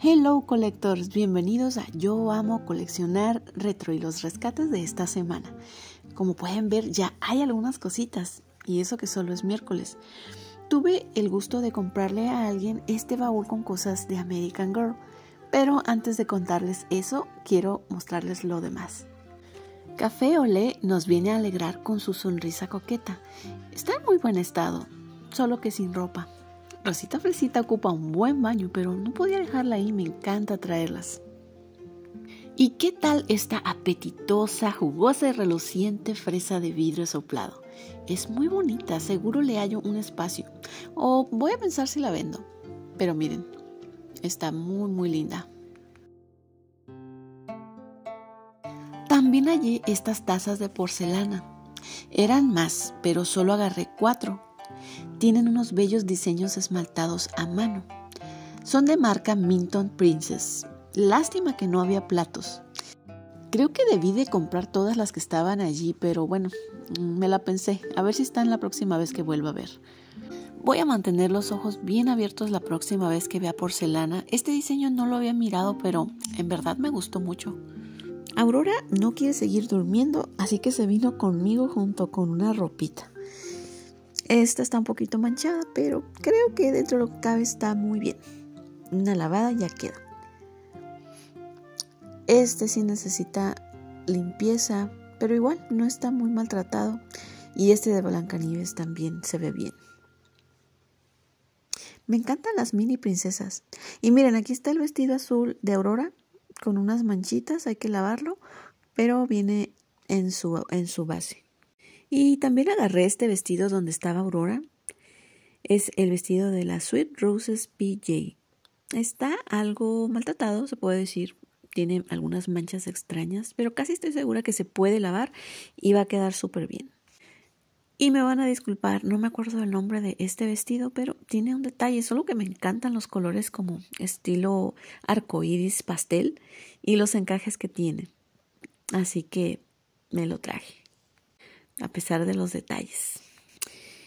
Hello Collectors, bienvenidos a Yo Amo Coleccionar Retro y los rescates de esta semana. Como pueden ver ya hay algunas cositas y eso que solo es miércoles. Tuve el gusto de comprarle a alguien este baúl con cosas de American Girl, pero antes de contarles eso quiero mostrarles lo demás. Café Olé nos viene a alegrar con su sonrisa coqueta. Está en muy buen estado, solo que sin ropa. Rosita Fresita ocupa un buen baño, pero no podía dejarla ahí, me encanta traerlas. ¿Y qué tal esta apetitosa, jugosa y reluciente fresa de vidrio soplado? Es muy bonita, seguro le hallo un espacio. O voy a pensar si la vendo. Pero miren, está muy, muy linda. También hallé estas tazas de porcelana. Eran más, pero solo agarré cuatro tienen unos bellos diseños esmaltados a mano. Son de marca Minton Princess. Lástima que no había platos. Creo que debí de comprar todas las que estaban allí, pero bueno, mm, me la pensé. A ver si están la próxima vez que vuelva a ver. Voy a mantener los ojos bien abiertos la próxima vez que vea porcelana. Este diseño no lo había mirado, pero en verdad me gustó mucho. Aurora no quiere seguir durmiendo, así que se vino conmigo junto con una ropita. Esta está un poquito manchada, pero creo que dentro de lo que cabe está muy bien. Una lavada ya queda. Este sí necesita limpieza, pero igual no está muy maltratado. Y este de Blancanieves también se ve bien. Me encantan las mini princesas. Y miren, aquí está el vestido azul de Aurora con unas manchitas, hay que lavarlo, pero viene en su, en su base. Y también agarré este vestido donde estaba Aurora. Es el vestido de la Sweet Roses PJ. Está algo maltratado, se puede decir. Tiene algunas manchas extrañas, pero casi estoy segura que se puede lavar y va a quedar súper bien. Y me van a disculpar, no me acuerdo el nombre de este vestido, pero tiene un detalle, solo que me encantan los colores como estilo arcoíris pastel y los encajes que tiene. Así que me lo traje a pesar de los detalles.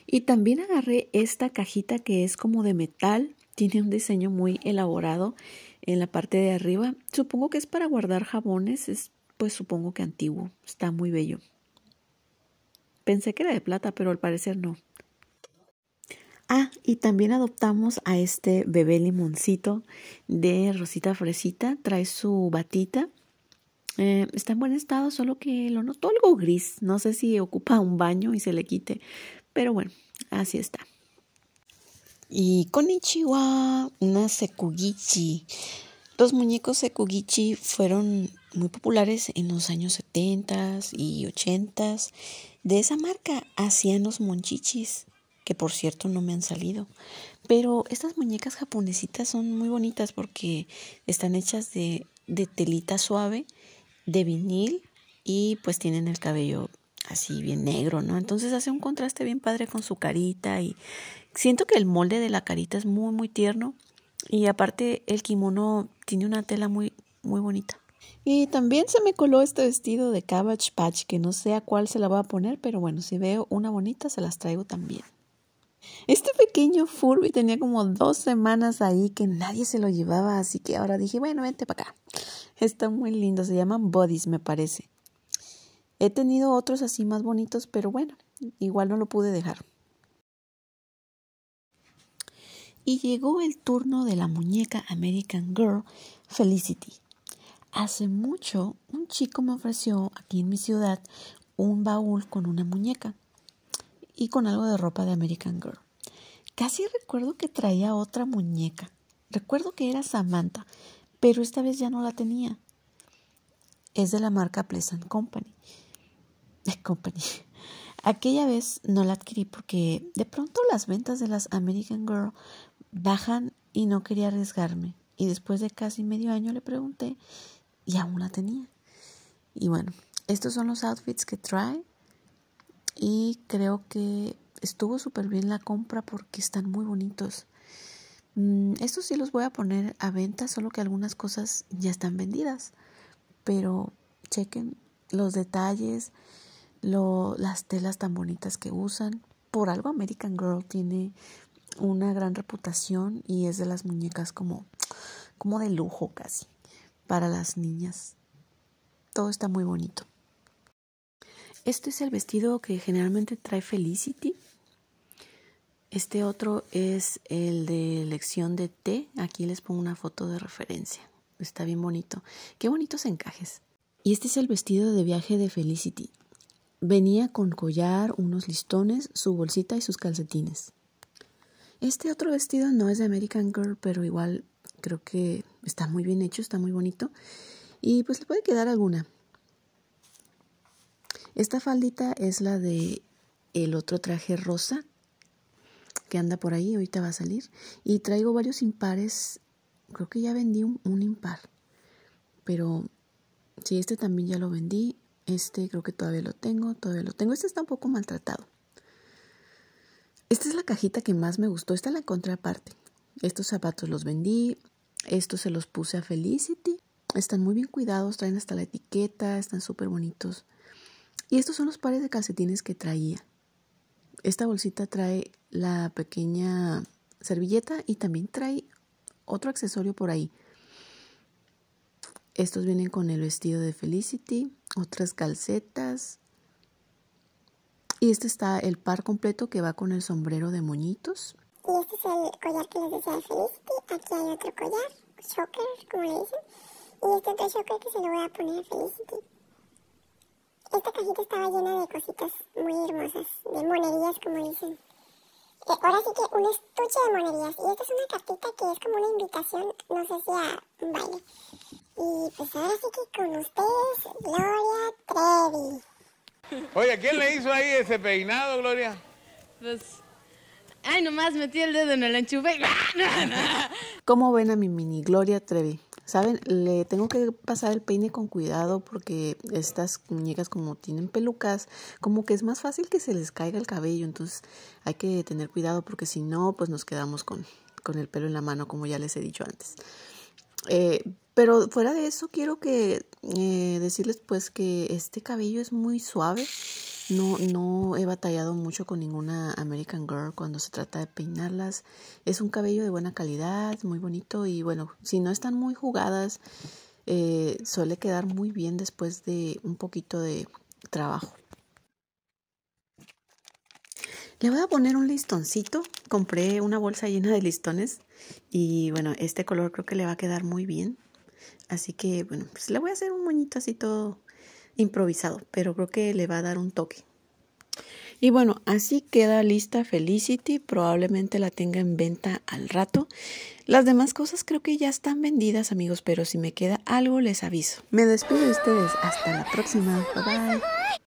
Y también agarré esta cajita que es como de metal, tiene un diseño muy elaborado en la parte de arriba. Supongo que es para guardar jabones, es pues supongo que antiguo, está muy bello. Pensé que era de plata, pero al parecer no. Ah, y también adoptamos a este bebé limoncito de Rosita Fresita, trae su batita eh, está en buen estado, solo que lo noto algo gris. No sé si ocupa un baño y se le quite. Pero bueno, así está. Y Konichiwa, una Sekugichi. Los muñecos Sekugichi fueron muy populares en los años 70 y 80. De esa marca hacían los monchichis, que por cierto no me han salido. Pero estas muñecas japonesitas son muy bonitas porque están hechas de, de telita suave de vinil y pues tienen el cabello así bien negro, ¿no? Entonces hace un contraste bien padre con su carita y siento que el molde de la carita es muy muy tierno y aparte el kimono tiene una tela muy muy bonita. Y también se me coló este vestido de Cabbage Patch, que no sé a cuál se la voy a poner, pero bueno, si veo una bonita se las traigo también. Este pequeño Furby tenía como dos semanas ahí que nadie se lo llevaba, así que ahora dije, bueno, vente para acá. Está muy lindo, se llaman bodies, me parece. He tenido otros así más bonitos, pero bueno, igual no lo pude dejar. Y llegó el turno de la muñeca American Girl Felicity. Hace mucho un chico me ofreció aquí en mi ciudad un baúl con una muñeca y con algo de ropa de American Girl. Casi recuerdo que traía otra muñeca. Recuerdo que era Samantha, pero esta vez ya no la tenía. Es de la marca Pleasant Company. Company. Aquella vez no la adquirí porque de pronto las ventas de las American Girl bajan y no quería arriesgarme. Y después de casi medio año le pregunté y aún la tenía. Y bueno, estos son los outfits que trae y creo que estuvo súper bien la compra porque están muy bonitos. Mm, estos sí los voy a poner a venta, solo que algunas cosas ya están vendidas. Pero chequen los detalles, lo, las telas tan bonitas que usan. Por algo American Girl tiene una gran reputación y es de las muñecas como, como de lujo casi para las niñas. Todo está muy bonito. Este es el vestido que generalmente trae Felicity este otro es el de lección de té. Aquí les pongo una foto de referencia. Está bien bonito. Qué bonitos encajes. Y este es el vestido de viaje de Felicity. Venía con collar, unos listones, su bolsita y sus calcetines. Este otro vestido no es de American Girl, pero igual creo que está muy bien hecho, está muy bonito. Y pues le puede quedar alguna. Esta faldita es la de el otro traje rosa que anda por ahí, ahorita va a salir. Y traigo varios impares, creo que ya vendí un, impar, pero si sí, este también ya lo vendí, este creo que todavía lo tengo, todavía lo tengo, este está un poco maltratado. Esta es la cajita que más me gustó, esta es la contraparte. Estos zapatos los vendí, estos se los puse a Felicity. Están muy bien cuidados, traen hasta la etiqueta, están súper bonitos. Y estos son los pares de calcetines que traía esta bolsita trae la pequeña servilleta y también trae otro accesorio por ahí. Estos vienen con el vestido de Felicity, otras calcetas. Y este está el par completo que va con el sombrero de moñitos. Y este es el collar que les decía de Felicity. Aquí hay otro collar, shocker, como le dicen. Y este otro shocker que se lo voy a poner a Felicity esta cajita estaba llena de cositas muy hermosas, de monerías como dicen. Eh, ahora sí que un estuche de monerías. Y esta es una cartita que es como una invitación, no sé si a un baile. Y pues ahora sí que con ustedes, Gloria Trevi. Oye, ¿quién le hizo ahí ese peinado, Gloria? Pues, ay, nomás metí el dedo en el enchufe. ¿Cómo ven a mi mini Gloria Trevi? Saben, le tengo que pasar el peine con cuidado porque estas muñecas como tienen pelucas, como que es más fácil que se les caiga el cabello, entonces hay que tener cuidado porque si no, pues nos quedamos con, con el pelo en la mano, como ya les he dicho antes. Eh, pero fuera de eso, quiero que eh, decirles pues que este cabello es muy suave no, he batallado mucho con ninguna American Girl cuando se trata de peinarlas. Es un cabello de buena calidad, muy bonito y bueno, si no están muy jugadas, eh, suele quedar muy bien después de un poquito de trabajo. Le voy a poner un listoncito. Compré una bolsa llena de listones y bueno, este color creo que le va a quedar muy bien. Así que bueno, pues le voy a hacer un moñito así todo improvisado, pero creo que le va a dar un toque. Y bueno, así queda lista Felicity, probablemente la tenga en venta al rato. Las demás cosas creo que ya están vendidas amigos, pero si me queda algo les aviso. Me despido de ustedes, hasta la próxima, bye